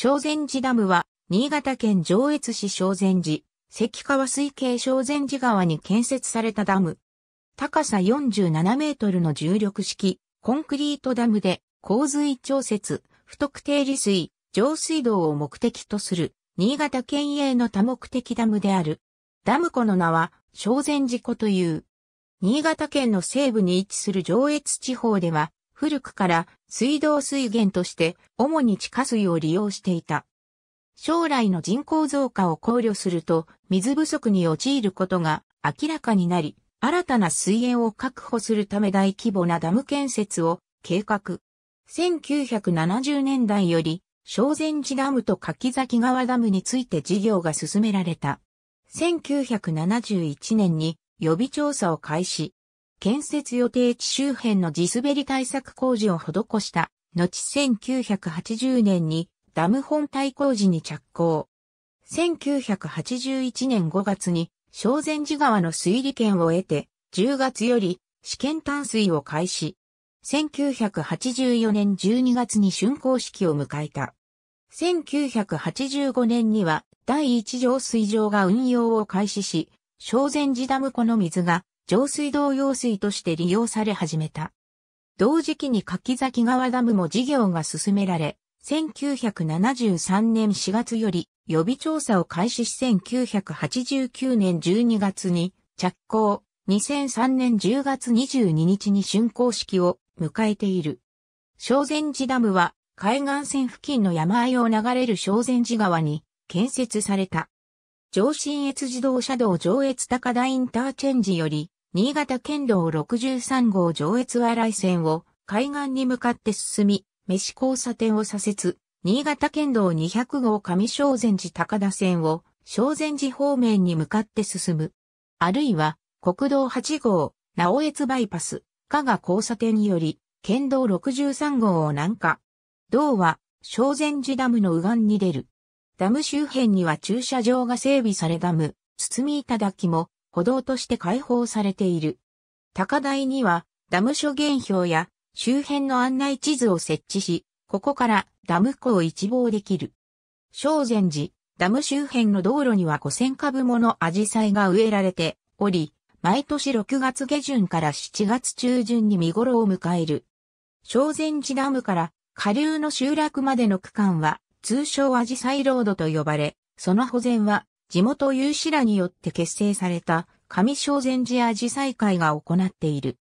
正禅寺ダムは、新潟県上越市正禅寺、関川水系正禅寺川に建設されたダム。高さ47メートルの重力式、コンクリートダムで、洪水調節、不特定利水、上水道を目的とする、新潟県営の多目的ダムである。ダム湖の名は、正禅寺湖という。新潟県の西部に位置する上越地方では、古くから水道水源として主に地下水を利用していた。将来の人口増加を考慮すると水不足に陥ることが明らかになり、新たな水源を確保するため大規模なダム建設を計画。1970年代より、小前寺ダムと柿崎川ダムについて事業が進められた。1971年に予備調査を開始。建設予定地周辺の地滑り対策工事を施した、後1980年にダム本体工事に着工。1981年5月に、正善寺川の水利権を得て、10月より試験淡水を開始。1984年12月に竣工式を迎えた。1985年には第一条水場が運用を開始し、正善寺ダム湖の水が上水道用水として利用され始めた。同時期に柿崎川ダムも事業が進められ、1973年4月より予備調査を開始し1989年12月に着工、2003年10月22日に竣工式を迎えている。昭善寺ダムは海岸線付近の山あいを流れる昭善寺川に建設された。上信越自動車道上越高田インターチェンジより新潟県道63号上越和井線を海岸に向かって進み、飯交差点を左折、新潟県道200号上正禅寺高田線を正禅寺方面に向かって進む。あるいは、国道8号、直越バイパス、加賀交差点により、県道63号を南下。道は、正禅寺ダムの右岸に出る。ダム周辺には駐車場が整備されダム、包みいただきも、歩道として開放されている。高台にはダム諸元表や周辺の案内地図を設置し、ここからダム湖を一望できる。正禅寺、ダム周辺の道路には5000株ものアジサイが植えられており、毎年6月下旬から7月中旬に見頃を迎える。正禅寺ダムから下流の集落までの区間は通称アジサイロードと呼ばれ、その保全は地元有志らによって結成された上正禅寺アジサイ会が行っている。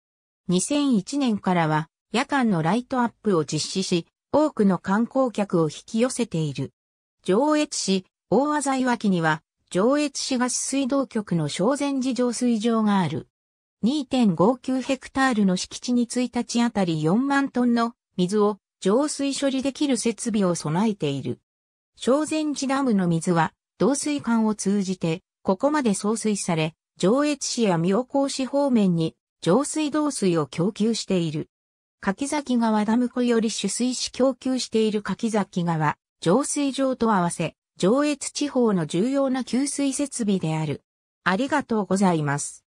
2001年からは夜間のライトアップを実施し、多くの観光客を引き寄せている。上越市、大和在脇には、上越市ス水道局の正禅寺浄水場がある。2.59ヘクタールの敷地に1日あたり4万トンの水を浄水処理できる設備を備えている。正禅寺ダムの水は導水管を通じて、ここまで送水され、上越市や妙高市方面に上水道水を供給している。柿崎川ダム湖より取水し供給している柿崎川、浄水場と合わせ、上越地方の重要な給水設備である。ありがとうございます。